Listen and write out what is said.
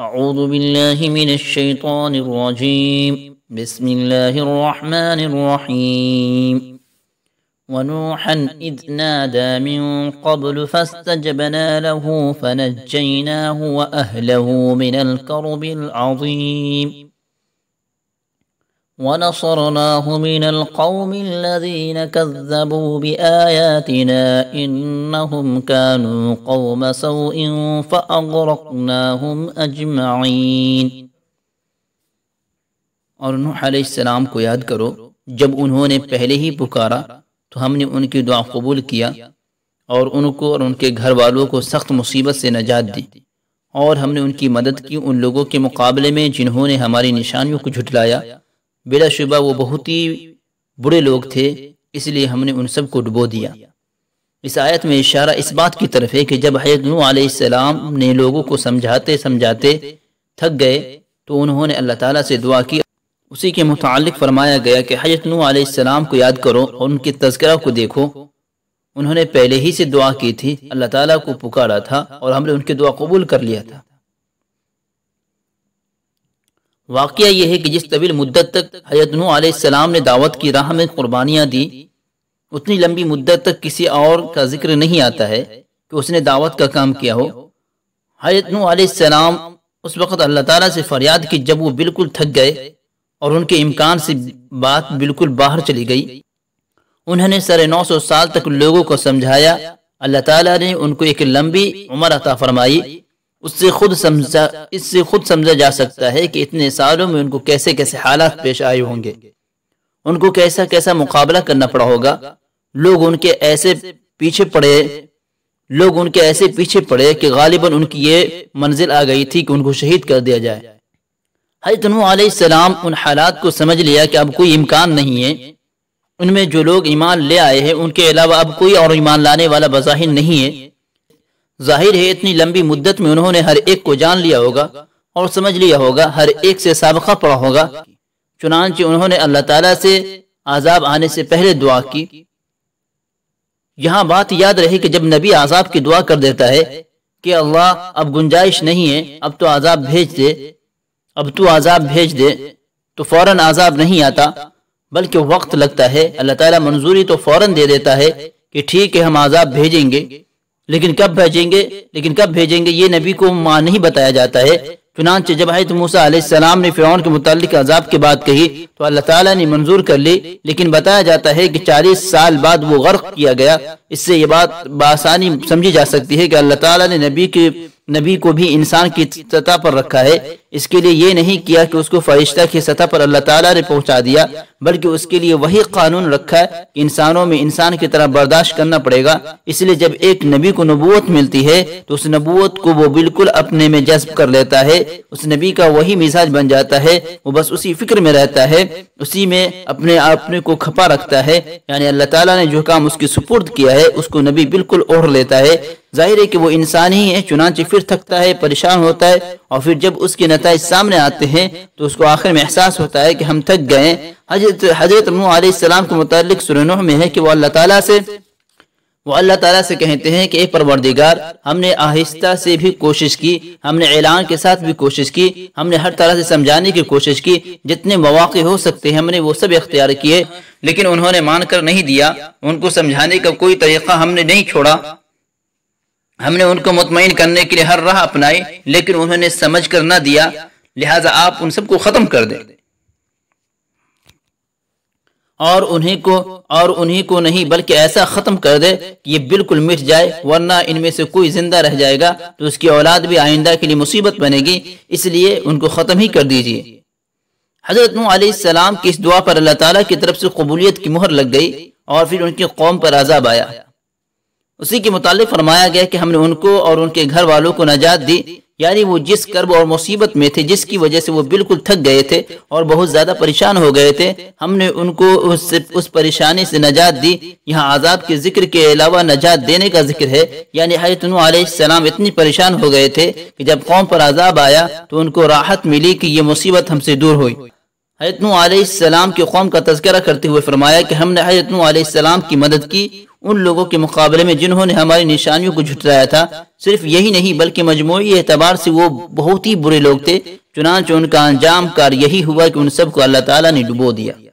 أعوذ بالله من الشيطان الرجيم بسم الله الرحمن الرحيم ونوحا إذ نادى من قبل فاستجبنا له فنجيناه وأهله من الكرب العظيم اور نوح علیہ السلام کو یاد کرو جب انہوں نے پہلے ہی پکارا تو ہم نے ان کی دعا قبول کیا اور ان کو اور ان کے گھر والوں کو سخت مصیبت سے نجات دی اور ہم نے ان کی مدد کی ان لوگوں کے مقابلے میں جنہوں نے ہماری نشانیوں کو جھٹلایا بلا شبہ وہ بہت ہی برے لوگ تھے اس لیے ہم نے ان سب کو ڈبو دیا اس آیت میں اشارہ اس بات کی طرف ہے کہ جب نو علیہ السلام نے لوگوں کو سمجھاتے سمجھاتے تھک گئے تو انہوں نے اللہ تعالیٰ سے دعا کی اسی کے متعلق فرمایا گیا کہ نو علیہ السلام کو یاد کرو اور ان کے تذکرہ کو دیکھو انہوں نے پہلے ہی سے دعا کی تھی اللہ تعالیٰ کو پکارا تھا اور ہم نے ان کی دعا قبول کر لیا تھا واقعہ یہ ہے کہ جس طویل مدت تک نو علیہ السلام نے دعوت کی راہ میں قربانیاں دی اتنی لمبی مدت تک کسی اور کا ذکر نہیں آتا ہے کہ اس نے دعوت کا کام کیا ہو نو علیہ السلام اس وقت اللہ تعالیٰ سے فریاد کی جب وہ بالکل تھک گئے اور ان کے امکان سے بات بالکل باہر چلی گئی انہوں نے سر نو سو سال تک لوگوں کو سمجھایا اللہ تعالیٰ نے ان کو ایک لمبی عمر عطا فرمائی اس سے خود سمجھا جا سکتا ہے کہ اتنے سالوں میں ان کو کیسے کیسے حالات پیش آئے ہوں گے ان کو کیسا کیسا مقابلہ کرنا پڑا ہوگا لوگ ان ان کے کے ایسے ایسے پیچھے پیچھے پڑے لوگ پڑے کہ غالباً ان کی یہ منزل آ گئی تھی کہ ان کو شہید کر دیا جائے حضرت نو علیہ السلام ان حالات کو سمجھ لیا کہ اب کوئی امکان نہیں ہے ان میں جو لوگ ایمان لے آئے ہیں ان کے علاوہ اب کوئی اور ایمان لانے والا بظاہر نہیں ہے ظاہر ہے اتنی لمبی مدت میں انہوں نے ہر ایک کو جان لیا ہوگا اور سمجھ لیا ہوگا ہر ایک سے سابقہ پڑا ہوگا چنانچہ انہوں نے اللہ تعالیٰ سے سے عذاب آنے پہلے دعا کی یہاں بات یاد رہی کہ جب نبی عذاب کی دعا کر دیتا ہے کہ اللہ اب گنجائش نہیں ہے اب تو عذاب بھیج دے اب تو عذاب بھیج دے تو فوراً عذاب نہیں آتا بلکہ وقت لگتا ہے اللہ تعالیٰ منظوری تو فوراً دے دیتا ہے کہ ٹھیک ہے ہم عذاب بھیجیں گے لیکن کب بھیجیں گے لیکن کب بھیجیں گے یہ نبی کو ماں نہیں بتایا جاتا ہے چنانچہ جب موسیٰ علیہ السلام نے فیرون کے متعلق عذاب کی بات کہی تو اللہ تعالیٰ نے منظور کر لی لیکن بتایا جاتا ہے کہ چالیس سال بعد وہ غرق کیا گیا اس سے یہ بات بآسانی سمجھی جا سکتی ہے کہ اللہ تعالیٰ نے نبی کے نبی کو بھی انسان کی سطح پر رکھا ہے اس کے لیے یہ نہیں کیا کہ اس کو فرشتہ کی سطح پر اللہ تعالیٰ نے پہنچا دیا بلکہ اس کے لیے وہی قانون رکھا ہے کہ انسانوں میں انسان کی طرح برداشت کرنا پڑے گا اس لیے جب ایک نبی کو نبوت ملتی ہے تو اس نبوت کو وہ بالکل اپنے میں جذب کر لیتا ہے اس نبی کا وہی مزاج بن جاتا ہے وہ بس اسی فکر میں رہتا ہے اسی میں اپنے اپنے کو کھپا رکھتا ہے یعنی اللہ تعالیٰ نے جو کام اس کی سپرد کیا ہے اس کو نبی بالکل اوڑھ لیتا ہے ظاہر ہے کہ وہ انسان ہی ہے چنانچہ پھر تھکتا ہے پریشان ہوتا ہے اور پھر جب اس کے نتائج سامنے آتے ہیں تو اس کو آخر میں احساس ہوتا ہے کہ ہم تھک گئے حضرت حضرت علیہ السلام کے متعلق نوح میں ہے کہ وہ اللہ تعالیٰ سے وہ اللہ تعالیٰ سے کہتے ہیں کہ اے پروردگار ہم نے آہستہ سے بھی کوشش کی ہم نے اعلان کے ساتھ بھی کوشش کی ہم نے ہر طرح سے سمجھانے کی کوشش کی جتنے مواقع ہو سکتے ہیں ہم نے وہ سب اختیار کیے لیکن انہوں نے مان کر نہیں دیا ان کو سمجھانے کا کوئی طریقہ ہم نے نہیں چھوڑا ہم نے ان کو مطمئن کرنے کے لیے ہر راہ اپنائی لیکن انہوں نے سمجھ کر نہ دیا لہٰذا ختم کر دیں اور اور انہیں انہیں کو کو نہیں بلکہ ایسا ختم کر دے کہ یہ بالکل مٹ جائے ورنہ ان میں سے کوئی زندہ رہ جائے گا تو اس کی اولاد بھی آئندہ کے لیے مصیبت بنے گی اس لیے ان کو ختم ہی کر دیجیے حضرت نو علیہ السلام کی اس دعا پر اللہ تعالیٰ کی طرف سے قبولیت کی مہر لگ گئی اور پھر ان کی قوم پر عذاب آیا اسی کے متعلق فرمایا گیا کہ ہم نے ان کو اور ان کے گھر والوں کو نجات دی یعنی وہ جس کرب اور مصیبت میں تھے جس کی وجہ سے وہ بالکل تھک گئے تھے اور بہت زیادہ پریشان ہو گئے تھے ہم نے ان کو اس پریشانی سے نجات دی یہاں عذاب کے ذکر کے علاوہ نجات دینے کا ذکر ہے یعنی حضرت علیہ السلام اتنی پریشان ہو گئے تھے کہ جب قوم پر عذاب آیا تو ان کو راحت ملی کہ یہ مصیبت ہم سے دور ہوئی حضرت نو علیہ السلام کے قوم کا تذکرہ کرتے ہوئے فرمایا کہ ہم نے حضرت نو علیہ السلام کی مدد کی ان لوگوں کے مقابلے میں جنہوں نے ہماری نشانیوں کو جھٹلایا تھا صرف یہی نہیں بلکہ مجموعی اعتبار سے وہ بہت ہی برے لوگ تھے چنانچہ ان کا انجام کار یہی ہوا کہ ان سب کو اللہ تعالیٰ نے ڈبو دیا